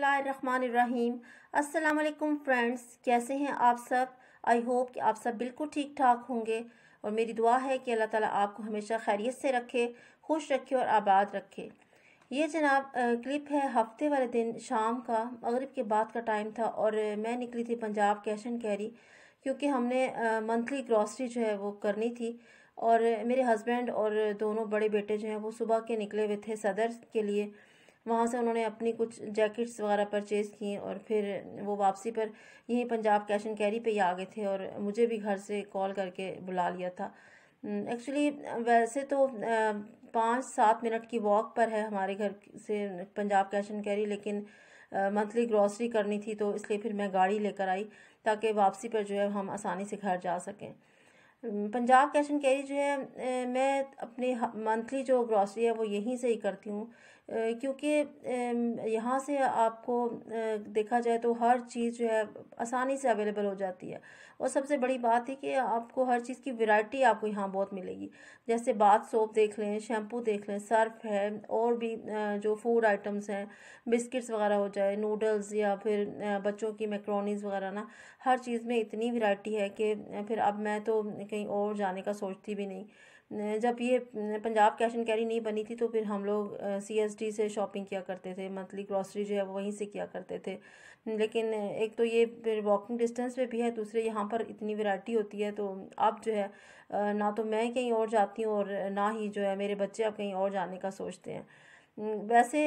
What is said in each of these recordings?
बिसमीम अल्लाम फ्रेंड्स कैसे हैं आप सब आई होप कि आप सब बिल्कुल ठीक ठाक होंगे और मेरी दुआ है कि अल्लाह ताला आपको हमेशा खैरियत से रखे खुश रखे और आबाद रखे ये जनाब क्लिप है हफ्ते वाले दिन शाम का मगरब के बाद का टाइम था और मैं निकली थी पंजाब कैश एंड कैरी क्योंकि हमने मंथली ग्रॉसरी जो है वो करनी थी और मेरे हस्बैंड और दोनों बड़े बेटे जो हैं वो सुबह के निकले हुए थे सदर के लिए वहाँ से उन्होंने अपनी कुछ जैकेट्स वगैरह परचेज़ किए और फिर वो वापसी पर यहीं पंजाब कैश एंड कैरी पे ही आ गए थे और मुझे भी घर से कॉल करके बुला लिया था एक्चुअली hmm, वैसे तो पाँच सात मिनट की वॉक पर है हमारे घर से पंजाब कैश एंड कैरी लेकिन मंथली ग्रॉसरी करनी थी तो इसलिए फिर मैं गाड़ी लेकर आई ताकि वापसी पर जो है हम आसानी से घर जा सकें hmm, Punjab cash and carry जो है मैं अपने मंथली जो ग्रॉसरी है वो यहीं से ही करती हूँ क्योंकि यहाँ से आपको देखा जाए तो हर चीज़ जो है आसानी से अवेलेबल हो जाती है और सबसे बड़ी बात है कि आपको हर चीज़ की वैरायटी आपको यहाँ बहुत मिलेगी जैसे बाथ सोप देख लें शैम्पू देख लें सर्फ है और भी जो फूड आइटम्स हैं बिस्किट्स वगैरह हो जाए नूडल्स या फिर बच्चों की मैक्रोनीज वगैरह ना हर चीज़ में इतनी वैरायटी है कि फिर अब मैं तो कहीं और जाने का सोचती भी नहीं जब ये पंजाब कैश एंड कैरी नहीं बनी थी तो फिर हम लोग सी एस डी से शॉपिंग किया करते थे मंथली ग्रॉसरी जो है वो वहीं से किया करते थे लेकिन एक तो ये फिर वॉकिंग डिस्टेंस पे भी है दूसरे यहाँ पर इतनी वैरायटी होती है तो अब जो है ना तो मैं कहीं और जाती हूँ और ना ही जो है मेरे बच्चे अब कहीं और जाने का सोचते हैं हम्म, वैसे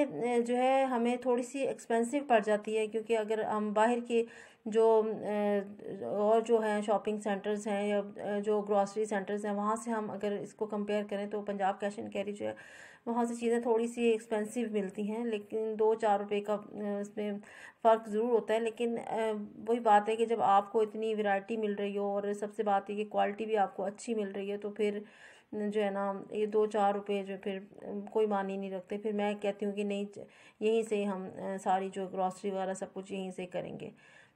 जो है हमें थोड़ी सी एक्सपेंसिव पड़ जाती है क्योंकि अगर हम बाहर के जो और जो हैं शॉपिंग सेंटर्स हैं या जो ग्रॉसरी सेंटर्स हैं वहाँ से हम अगर इसको कंपेयर करें तो पंजाब कैश एंड कैरी जो है वहाँ से चीज़ें थोड़ी सी एक्सपेंसिव मिलती हैं लेकिन दो चार रुपए का इसमें फ़र्क ज़रूर होता है लेकिन वही बात है कि जब आपको इतनी वैरायटी मिल रही हो और सबसे बात है कि क्वालिटी भी आपको अच्छी मिल रही है तो फिर जो है ना ये दो चार रुपये जो फिर कोई मानी नहीं रखते फिर मैं कहती हूँ कि नहीं यहीं से हम सारी जो ग्रॉसरी वगैरह सब कुछ यहीं से करेंगे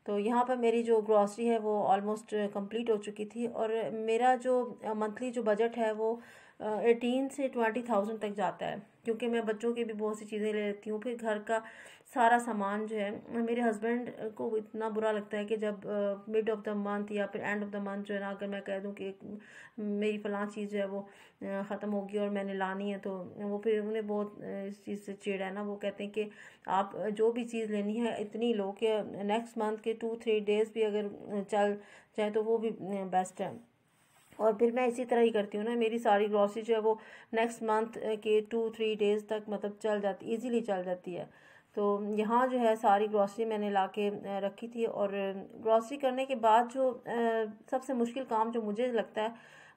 तो यहाँ पर मेरी जो ग्रॉसरी है वो ऑलमोस्ट कंप्लीट हो चुकी थी और मेरा जो मंथली जो बजट है वो एटीन से ट्वेंटी थाउजेंड तक जाता है क्योंकि मैं बच्चों की भी बहुत सी चीज़ें ले लेती हूँ फिर घर का सारा सामान जो है मेरे हस्बैंड को इतना बुरा लगता है कि जब मिड ऑफ़ द मंथ या फिर एंड ऑफ़ द मंथ जो है ना अगर मैं कह दूँ कि मेरी फला चीज़ जो है वो ख़त्म होगी और मैंने लानी है तो वो फिर उन्हें बहुत इस चीज़ से चिड़ है ना वो कहते हैं कि आप जो भी चीज़ लेनी है इतनी लो कि नेक्स्ट मंथ के टू थ्री डेज़ भी अगर चल जाए तो वो भी बेस्ट है और फिर मैं इसी तरह ही करती हूँ ना मेरी सारी ग्रॉसरी जो है वो नेक्स्ट मंथ के टू थ्री डेज़ तक मतलब चल जाती ईजीली चल जाती है तो यहाँ जो है सारी ग्रॉसरी मैंने ला के रखी थी और ग्रॉसरी करने के बाद जो सबसे मुश्किल काम जो मुझे लगता है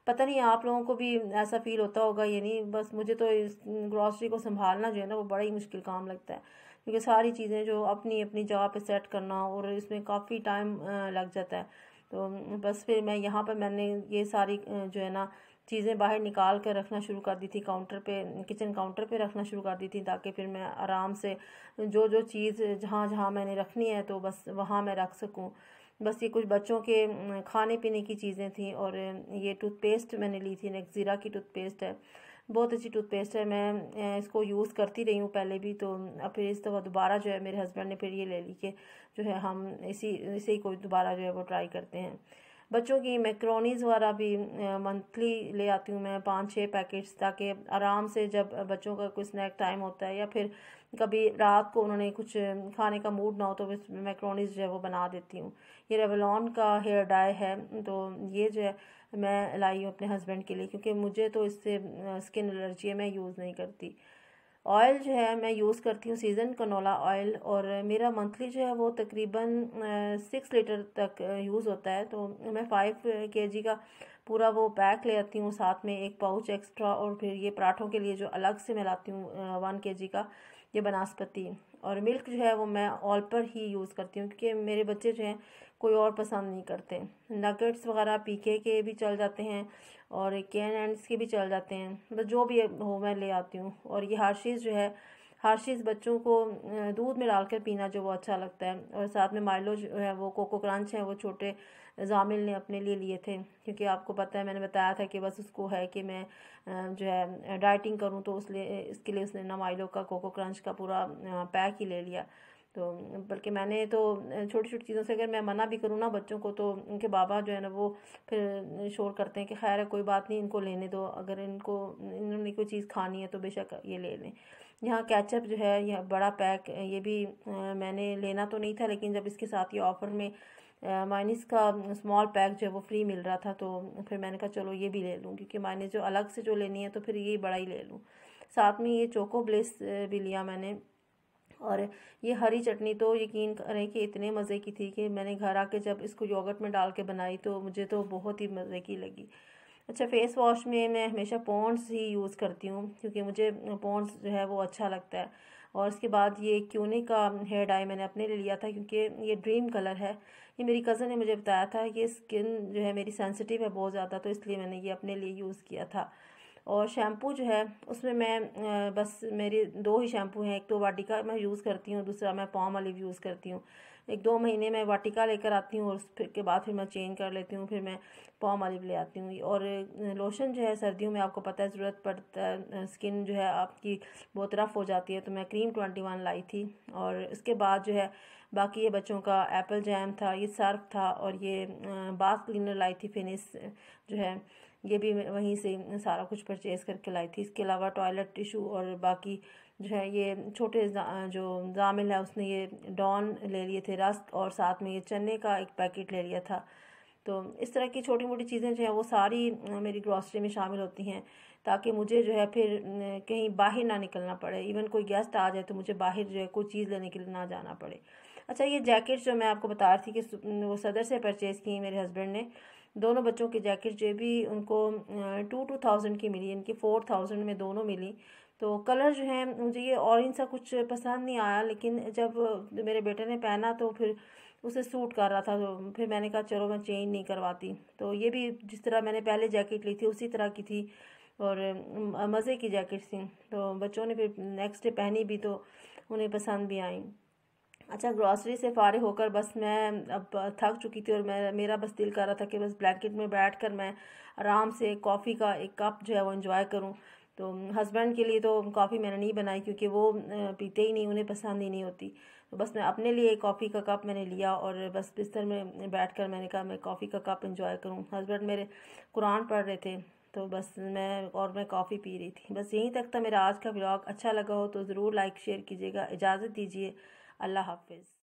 पता नहीं आप लोगों को भी ऐसा फील होता होगा ये नहीं बस मुझे तो इस ग्रॉसरी को संभालना जो है ना वो बड़ा ही मुश्किल काम लगता है क्योंकि सारी चीज़ें जो अपनी अपनी जगह पे सेट करना और इसमें काफ़ी टाइम लग जाता है तो बस फिर मैं यहाँ पर मैंने ये सारी जो है ना चीज़ें बाहर निकाल कर रखना शुरू कर दी थी काउंटर पे किचन काउंटर पे रखना शुरू कर दी थी ताकि फिर मैं आराम से जो जो चीज़ जहाँ जहाँ मैंने रखनी है तो बस वहाँ मैं रख सकूँ बस ये कुछ बच्चों के खाने पीने की चीज़ें थी और ये टूथपेस्ट मैंने ली थी नेक्जीरा की टूथपेस्ट है बहुत अच्छी टूथपेस्ट है मैं इसको यूज़ करती रही हूँ पहले भी तो अब फिर इस दफ़ा दोबारा जो है मेरे हस्बैंड ने फिर ये ले ली कि जो है हम इसी इसे ही को दोबारा जो है वो ट्राई करते हैं बच्चों की मैक्रोनीज़ वगैरह भी मंथली ले आती हूँ मैं पाँच छः पैकेट्स ताकि आराम से जब बच्चों का कोई स्नैक टाइम होता है या फिर कभी रात को उन्होंने कुछ खाने का मूड ना हो तो मैक्रोनीज़ जो है वो बना देती हूँ ये रेवलॉन का हेयर डाई है तो ये जो है मैं लाई हूँ अपने हस्बैंड के लिए क्योंकि मुझे तो इससे स्किन एलर्जी है मैं यूज़ नहीं करती ऑयल जो है मैं यूज़ करती हूँ सीज़न कनोला ऑयल और मेरा मंथली जो है वो तकरीबन सिक्स लीटर तक यूज़ होता है तो मैं फ़ाइव के जी का पूरा वो पैक ले आती हूँ साथ में एक पाउच एक्स्ट्रा और फिर ये पराठों के लिए जो अलग से मैं लाती हूँ वन के जी का ये बनास्पति और मिल्क जो है वो मैं ऑल पर ही यूज़ करती हूँ क्योंकि मेरे बच्चे जो हैं कोई और पसंद नहीं करते नगेट्स वगैरह पी के के भी चल जाते हैं और कैन एंडस के भी चल जाते हैं बस मतलब जो भी हो मैं ले आती हूँ और ये हार्शीज़ जो है हार्शीज़ बच्चों को दूध में डालकर पीना जो वो अच्छा लगता है और साथ में माइलो जो है वो कोको क्रंच है वो छोटे जामिल ने अपने लिए लिए थे क्योंकि आपको पता है मैंने बताया था कि बस उसको है कि मैं जो है डाइटिंग करूँ तो उस लिए इसके लिए उसने नमाइलो का कोको क्रंच का पूरा पैक ही ले लिया तो बल्कि मैंने तो छोटी छोटी चीज़ों से अगर मैं मना भी करूँ ना बच्चों को तो उनके बाबा जो है ना वो फिर शोर करते हैं कि खैर है कोई बात नहीं इनको लेने दो अगर इनको इन्होंने कोई चीज़ खानी है तो बेशक ये ले लें यहाँ कैचअप जो है यह बड़ा पैक ये भी मैंने लेना तो नहीं था लेकिन जब इसके साथ ये ऑफ़र में माइनिस का स्मॉल पैक जो है वो फ्री मिल रहा था तो फिर मैंने कहा चलो ये भी ले लूँ क्योंकि मैंने जो अलग से जो लेनी है तो फिर ये बड़ा ही ले लूँ साथ में ये चोको ब्लेस भी लिया मैंने और ये हरी चटनी तो यकीन करें कि इतने मज़े की थी कि मैंने घर आके जब इसको योगर्ट में डाल के बनाई तो मुझे तो बहुत ही मज़े की लगी अच्छा फेस वॉश में मैं हमेशा पॉन्ड्स ही यूज़ करती हूँ क्योंकि मुझे पॉन्ड्स जो है वो अच्छा लगता है और इसके बाद ये क्यूने का हेयर डाई मैंने अपने लिए लिया था क्योंकि ये ड्रीम कलर है ये मेरी कज़न ने मुझे बताया था ये स्किन जो है मेरी सेंसिटिव है बहुत ज़्यादा तो इसलिए मैंने ये अपने लिए यूज़ किया था और शैम्पू जो है उसमें मैं बस मेरे दो ही शैम्पू हैं एक तो वाडिका मैं यूज़ करती हूँ दूसरा मैं पॉम ऑलिव यूज़ करती हूँ एक दो महीने मैं वाटिका लेकर आती हूँ और फिर के बाद फिर मैं चेंज कर लेती हूँ फिर मैं पॉम ऑलिव ले आती हूँ और लोशन जो है सर्दियों में आपको पता है ज़रूरत पड़ता है स्किन जो है आपकी बहुत रफ़ हो जाती है तो मैं क्रीम ट्वेंटी वन लाई थी और इसके बाद जो है बाकी ये बच्चों का एप्पल जैम था ये सर्फ था और ये बाथ क्लीनर लाई थी फिनिश जो है ये भी वहीं से सारा कुछ परचेज़ करके लाई थी इसके अलावा टॉयलेट टिशू और बाकी जो है ये छोटे जो जामिल है उसने ये डॉन ले लिए थे रस्क और साथ में ये चने का एक पैकेट ले लिया था तो इस तरह की छोटी मोटी चीज़ें जो हैं वो सारी मेरी ग्रॉसरी में शामिल होती हैं ताकि मुझे जो है फिर कहीं बाहर ना निकलना पड़े इवन कोई गेस्ट आ जाए तो मुझे बाहर जो है कोई चीज़ लेने के लिए ना जाना पड़े अच्छा ये जैकेट जो मैं आपको बता रही थी कि वो सदर से परचेज़ की मेरे हस्बैंड ने दोनों बच्चों की जैकेट जो भी उनको टू टू थाउजेंड की मिली इनकी फ़ोर थाउजेंड में दोनों मिली तो कलर जो है मुझे ये ऑरेंज सा कुछ पसंद नहीं आया लेकिन जब मेरे बेटे ने पहना तो फिर उसे सूट कर रहा था तो फिर मैंने कहा चलो मैं चेंज नहीं करवाती तो ये भी जिस तरह मैंने पहले जैकेट ली थी उसी तरह की थी और मज़े की जैकेट थी तो बच्चों ने फिर नेक्स्ट डे पहनी भी तो उन्हें पसंद भी आई अच्छा ग्रॉसरी से फारे होकर बस मैं अब थक चुकी थी और मैं मेरा बस दिल कर रहा था कि बस ब्लैंकेट में बैठ कर मैं आराम से कॉफ़ी का एक कप जो है वो इंजॉय करूँ तो हस्बैंड के लिए तो कॉफ़ी मैंने नहीं बनाई क्योंकि वो पीते ही नहीं उन्हें पसंद ही नहीं होती तो बस मैं अपने लिए कॉफ़ी का कप मैंने लिया और बस बिस्तर में बैठ कर मैंने कहा मैं कॉफ़ी का कप इंजॉय करूँ हस्बैंड मेरे कुरान पढ़ रहे थे तो बस मैं और मैं कॉफ़ी पी रही थी बस यहीं तक था मेरा आज का ब्लॉग अच्छा लगा हो तो ज़रूर लाइक शेयर कीजिएगा इजाज़त दीजिए अल्लाह हाफिज़